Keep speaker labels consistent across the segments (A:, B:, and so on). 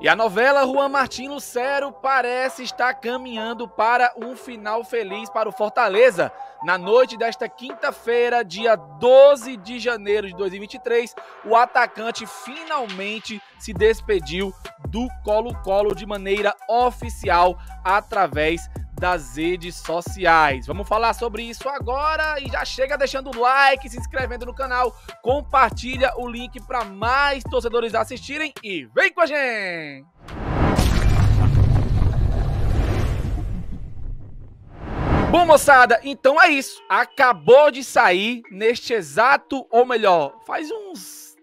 A: E a novela Juan Martin Lucero parece estar caminhando para um final feliz para o Fortaleza. Na noite desta quinta-feira, dia 12 de janeiro de 2023, o atacante finalmente se despediu do Colo-Colo de maneira oficial através das redes sociais. Vamos falar sobre isso agora e já chega deixando o like, se inscrevendo no canal, compartilha o link para mais torcedores assistirem e vem com a gente! Bom, moçada, então é isso. Acabou de sair neste exato, ou melhor, faz uns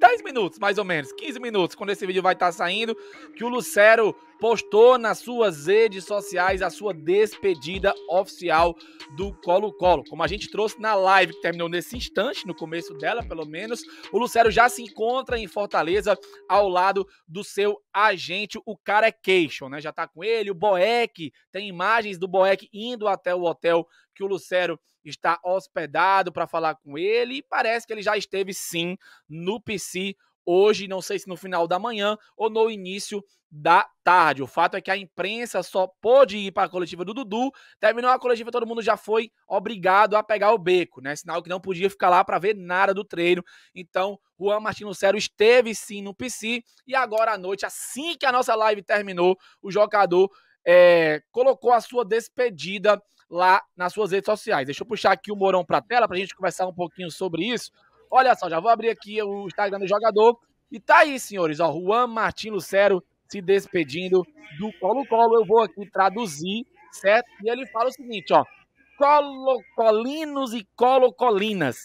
A: 10 minutos, mais ou menos, 15 minutos, quando esse vídeo vai estar tá saindo, que o Lucero postou nas suas redes sociais a sua despedida oficial do Colo-Colo. Como a gente trouxe na live que terminou nesse instante, no começo dela, pelo menos, o Lucero já se encontra em Fortaleza ao lado do seu agente, o cara é queixo, né? Já tá com ele, o Boeck, tem imagens do Boeck indo até o hotel que o Lucero está hospedado para falar com ele e parece que ele já esteve sim no PC hoje, não sei se no final da manhã ou no início da tarde. O fato é que a imprensa só pôde ir para a coletiva do Dudu. Terminou a coletiva, todo mundo já foi obrigado a pegar o beco, né? Sinal que não podia ficar lá para ver nada do treino. Então, Juan Martins Lucero esteve sim no PC e agora à noite, assim que a nossa live terminou, o jogador é, colocou a sua despedida lá nas suas redes sociais. Deixa eu puxar aqui o Morão para a tela para a gente conversar um pouquinho sobre isso. Olha só, já vou abrir aqui o Instagram do jogador. E tá aí, senhores, ó, Juan Martin Lucero se despedindo do Colo-Colo. Eu vou aqui traduzir, certo? E ele fala o seguinte, ó. Colo-Colinos e Colo-Colinas.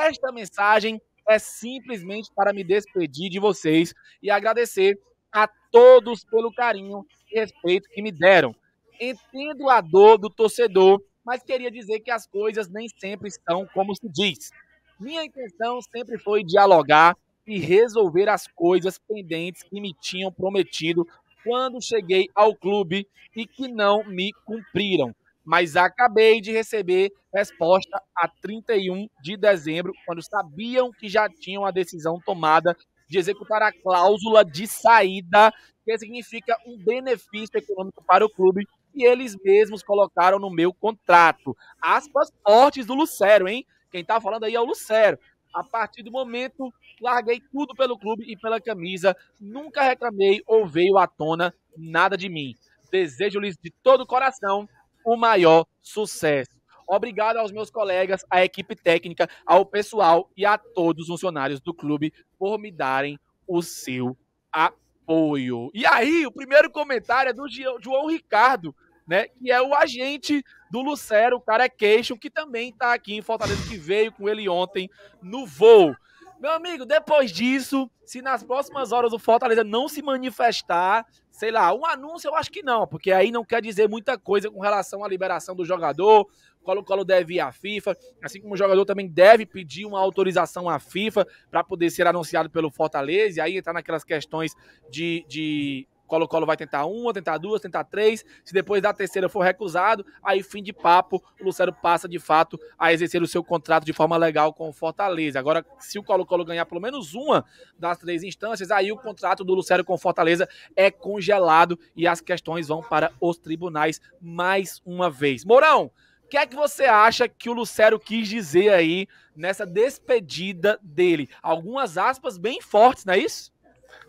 A: Esta mensagem é simplesmente para me despedir de vocês e agradecer a todos pelo carinho e respeito que me deram. Entendo a dor do torcedor, mas queria dizer que as coisas nem sempre estão como se diz. Minha intenção sempre foi dialogar e resolver as coisas pendentes que me tinham prometido quando cheguei ao clube e que não me cumpriram. Mas acabei de receber resposta a 31 de dezembro, quando sabiam que já tinham a decisão tomada de executar a cláusula de saída, que significa um benefício econômico para o clube, e eles mesmos colocaram no meu contrato. Aspas fortes do Lucero, hein? Quem está falando aí é o Lucero. A partir do momento, larguei tudo pelo clube e pela camisa. Nunca reclamei ou veio à tona nada de mim. Desejo-lhes de todo o coração o maior sucesso. Obrigado aos meus colegas, à equipe técnica, ao pessoal e a todos os funcionários do clube por me darem o seu apoio. E aí, o primeiro comentário é do João Ricardo, né, que é o agente do Lucero, o cara é queixo, que também está aqui em Fortaleza, que veio com ele ontem no voo. Meu amigo, depois disso, se nas próximas horas o Fortaleza não se manifestar, sei lá, um anúncio eu acho que não, porque aí não quer dizer muita coisa com relação à liberação do jogador. Colo-Colo deve ir à FIFA, assim como o jogador também deve pedir uma autorização à FIFA para poder ser anunciado pelo Fortaleza, e aí entrar tá naquelas questões de, de Colo-Colo vai tentar uma, tentar duas, tentar três. Se depois da terceira for recusado, aí fim de papo, o Lucero passa de fato a exercer o seu contrato de forma legal com o Fortaleza. Agora, se o Colo-Colo ganhar pelo menos uma das três instâncias, aí o contrato do Lucero com o Fortaleza é congelado e as questões vão para os tribunais mais uma vez. Mourão, o que é que você acha que o Lucero quis dizer aí nessa despedida dele? Algumas aspas bem fortes, não é isso?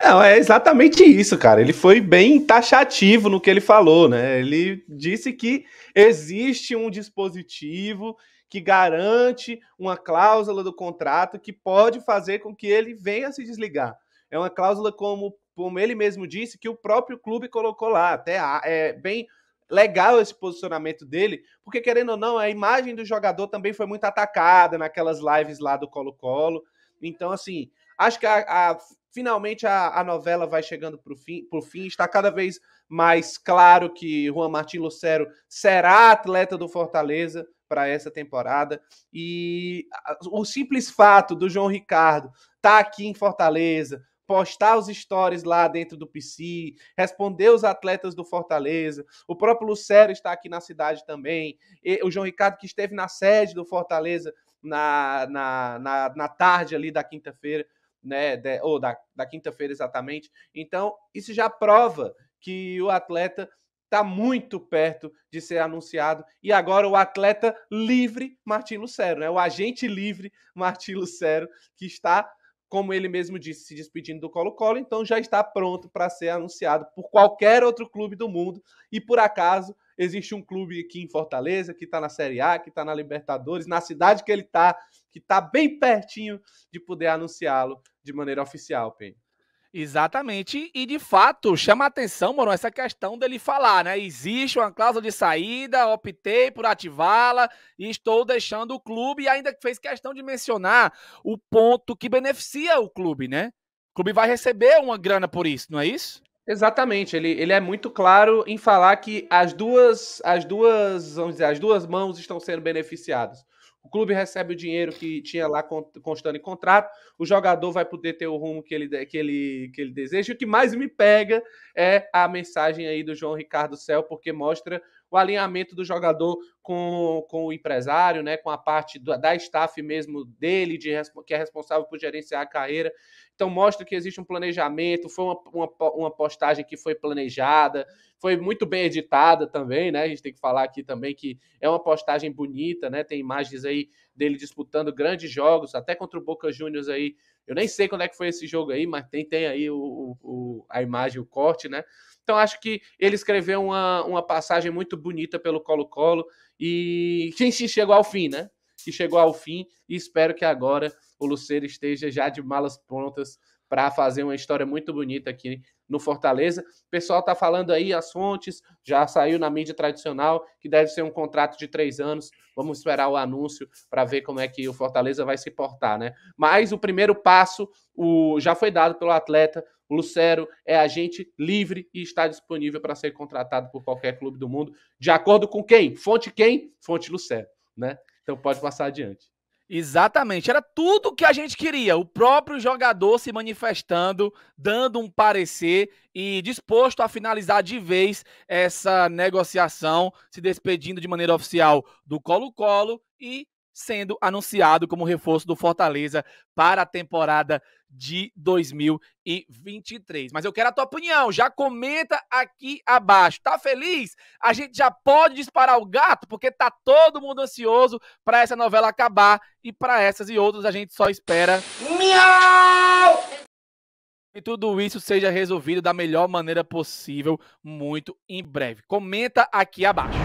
B: Não, é exatamente isso, cara. Ele foi bem taxativo no que ele falou, né? Ele disse que existe um dispositivo que garante uma cláusula do contrato que pode fazer com que ele venha se desligar. É uma cláusula, como, como ele mesmo disse, que o próprio clube colocou lá. Até é bem legal esse posicionamento dele, porque querendo ou não, a imagem do jogador também foi muito atacada naquelas lives lá do Colo-Colo. Então, assim, Acho que a, a finalmente a, a, novela vai chegando para o fim, pro fim. Está cada vez mais claro que Juan Martín Lucero será atleta do Fortaleza para essa temporada. E o simples fato do João Ricardo estar tá aqui em Fortaleza, postar os stories lá dentro do PC, responder os atletas do Fortaleza. O próprio Lucero está aqui na cidade também. E o João Ricardo, que esteve na sede do Fortaleza na, na, na, na tarde ali da quinta-feira né, de, ou da, da quinta-feira exatamente. Então, isso já prova que o atleta está muito perto de ser anunciado. E agora o atleta livre Martin Lucero, né? o agente livre Martin Lucero, que está, como ele mesmo disse, se despedindo do Colo-Colo, então já está pronto para ser anunciado por qualquer outro clube do mundo. E por acaso, Existe um clube aqui em Fortaleza que está na Série A, que está na Libertadores, na cidade que ele está, que está bem pertinho de poder anunciá-lo de maneira oficial, Pen.
A: Exatamente, e de fato chama a atenção, mano, essa questão dele falar, né? Existe uma cláusula de saída, optei por ativá-la e estou deixando o clube, e ainda fez questão de mencionar o ponto que beneficia o clube, né? O clube vai receber uma grana por isso, não é isso? Exatamente, ele, ele é muito claro em falar que as duas, as duas, vamos dizer,
B: as duas mãos estão sendo beneficiadas. O clube recebe o dinheiro que tinha lá constando em contrato, o jogador vai poder ter o rumo que ele, que ele, que ele deseja. O que mais me pega é a mensagem aí do João Ricardo Cel, porque mostra o alinhamento do jogador com, com o empresário, né, com a parte do, da staff mesmo dele, de, que é responsável por gerenciar a carreira. Então, mostra que existe um planejamento, foi uma, uma, uma postagem que foi planejada, foi muito bem editada também, né? A gente tem que falar aqui também que é uma postagem bonita, né? Tem imagens aí dele disputando grandes jogos, até contra o Boca Juniors aí. Eu nem sei quando é que foi esse jogo aí, mas tem, tem aí o, o a imagem, o corte, né? Então acho que ele escreveu uma, uma passagem muito bonita pelo Colo-Colo e quem se chegou ao fim, né? Que chegou ao fim e espero que agora o Lucero esteja já de malas prontas para fazer uma história muito bonita aqui no Fortaleza. O pessoal está falando aí, as fontes, já saiu na mídia tradicional, que deve ser um contrato de três anos. Vamos esperar o anúncio para ver como é que o Fortaleza vai se portar, né? Mas o primeiro passo o, já foi dado pelo atleta. O Lucero é agente livre e está disponível para ser contratado por qualquer clube do mundo, de acordo com quem? Fonte
A: quem? Fonte Lucero, né? Então pode passar adiante. Exatamente, era tudo o que a gente queria. O próprio jogador se manifestando, dando um parecer e disposto a finalizar de vez essa negociação, se despedindo de maneira oficial do Colo-Colo e sendo anunciado como reforço do Fortaleza para a temporada de 2023. Mas eu quero a tua opinião, já comenta aqui abaixo. Tá feliz? A gente já pode disparar o gato porque tá todo mundo ansioso para essa novela acabar e para essas e outras a gente só espera miau! E tudo isso seja resolvido da melhor maneira possível, muito em breve. Comenta aqui abaixo.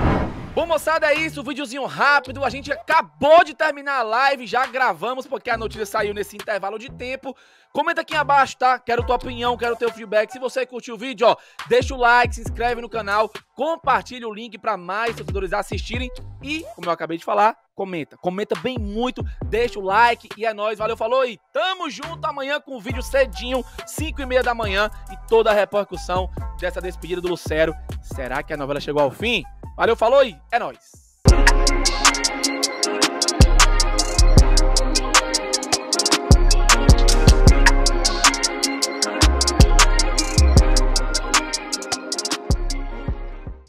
A: Bom, moçada, é isso. Videozinho rápido. A gente acabou de terminar a live. Já gravamos porque a notícia saiu nesse intervalo de tempo. Comenta aqui abaixo, tá? Quero tua opinião, quero teu feedback. Se você curtiu o vídeo, ó, deixa o like, se inscreve no canal, compartilha o link para mais torcedores assistirem e, como eu acabei de falar, comenta. Comenta bem muito, deixa o like e é nóis. Valeu, falou e tamo junto amanhã com o vídeo cedinho, 5 e meia da manhã e toda a repercussão dessa despedida do Lucero. Será que a novela chegou ao fim? Valeu, falou e é nóis!